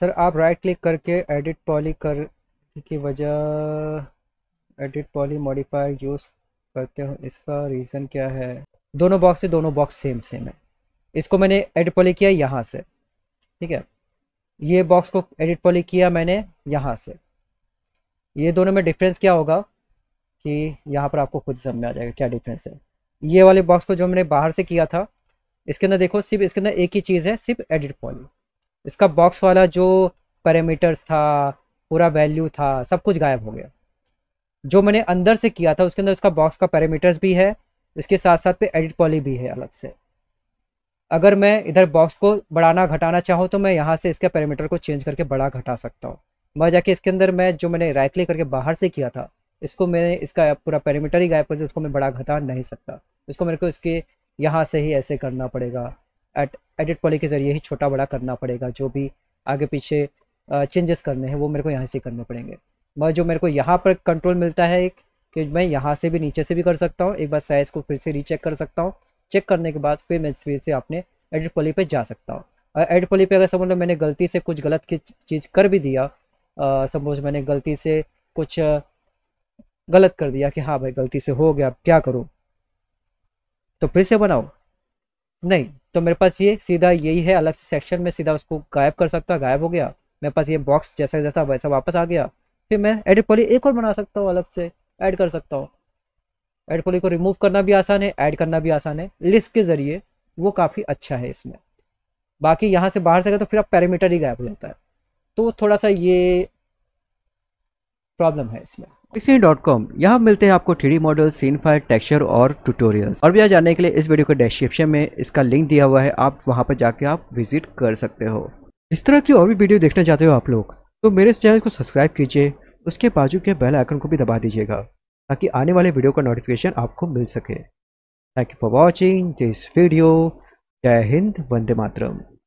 sir आप right click करके edit poly कर की वजह एडिट पॉली मॉडिफायर यूज़ करते हो इसका रीज़न क्या है दोनों बॉक्स से दोनों बॉक्स सेम सेम है इसको मैंने एडिट पॉली किया यहाँ से ठीक है ये बॉक्स को एडिट पॉली किया मैंने यहाँ से ये दोनों में डिफरेंस क्या होगा कि यहाँ पर आपको खुद समझ में आ जाएगा क्या डिफरेंस है ये वाले बॉक्स को जो मैंने बाहर से किया था इसके अंदर देखो सिर्फ इसके अंदर एक ही चीज़ है सिर्फ एडिट पॉली इसका बॉक्स वाला जो पैरामीटर्स था पूरा वैल्यू था सब कुछ गायब हो गया जो मैंने अंदर से किया था उसके अंदर उसका बॉक्स का पैरामीटर्स भी है इसके साथ साथ पे एडिट पॉली भी है अलग से अगर मैं इधर बॉक्स को बढ़ाना घटाना चाहूँ तो मैं यहाँ से इसके पैरामीटर को चेंज करके बड़ा घटा सकता हूँ वह जाके इसके अंदर मैं जो मैंने राइट क्लिक करके बाहर से किया था इसको मैंने इसका पूरा पैरामीटर ही गायब कर दिया उसको मैं बड़ा घटा नहीं सकता इसको मेरे को इसके यहाँ से ही ऐसे करना पड़ेगा एडिट पॉली के ज़रिए ही छोटा बड़ा करना पड़ेगा जो भी आगे पीछे चेंजेस करने हैं वो मेरे को यहाँ से करने पड़ेंगे मगर जो मेरे को यहाँ पर कंट्रोल मिलता है एक कि मैं यहाँ से भी नीचे से भी कर सकता हूँ एक बार साइज़ को फिर से रीचेक कर सकता हूँ चेक करने के बाद फिर मैं फिर से अपने एडिट पॉली पे जा सकता हूँ और एडिट पॉली पे अगर समझ लो मैंने गलती से कुछ गलत की चीज़ कर भी दिया सपोज मैंने गलती से कुछ गलत कर दिया कि हाँ भाई गलती से हो गया अब क्या करूँ तो फिर से बनाओ नहीं तो मेरे पास ये सीधा यही है अलग से सेक्शन में सीधा उसको गायब कर सकता गायब हो गया मेरे पास ये बॉक्स जैसा जैसा वैसा वापस आ गया फिर मैं एडिट पॉली एक और बना सकता हूँ अलग से ऐड कर सकता हूँ एड पॉली को रिमूव करना भी आसान है ऐड करना भी आसान है लिस्ट के ज़रिए वो काफ़ी अच्छा है इसमें बाकी यहाँ से बाहर से गए तो फिर आप पैरामीटर ही गायब हो जाता है तो थोड़ा सा ये प्रॉब्लम है इसमें पिक्सिन डॉट कॉम यहाँ मिलते हैं आपको three model scene file texture और ट्यूटोरियल्स और भी जानने के लिए इस वीडियो के डिस्क्रिप्शन में इसका लिंक दिया हुआ है आप वहाँ पर जाके आप विजिट कर सकते हो इस तरह की और भी वीडियो देखना चाहते हो आप लोग तो मेरे चैनल को सब्सक्राइब कीजिए उसके बाजू के बेल आइकन को भी दबा दीजिएगा ताकि आने वाले वीडियो का नोटिफिकेशन आपको मिल सके thank you for watching this video जय हिंद वंदे मातरम